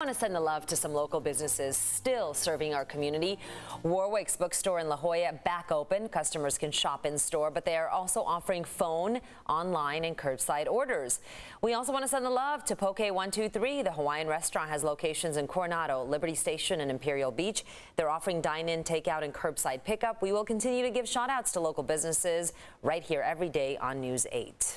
We want to send the love to some local businesses still serving our community. Warwick's bookstore in La Jolla back open. Customers can shop in store, but they are also offering phone, online, and curbside orders. We also want to send the love to Poke 123. The Hawaiian restaurant has locations in Coronado, Liberty Station, and Imperial Beach. They're offering dine-in, takeout, and curbside pickup. We will continue to give shout-outs to local businesses right here every day on News 8.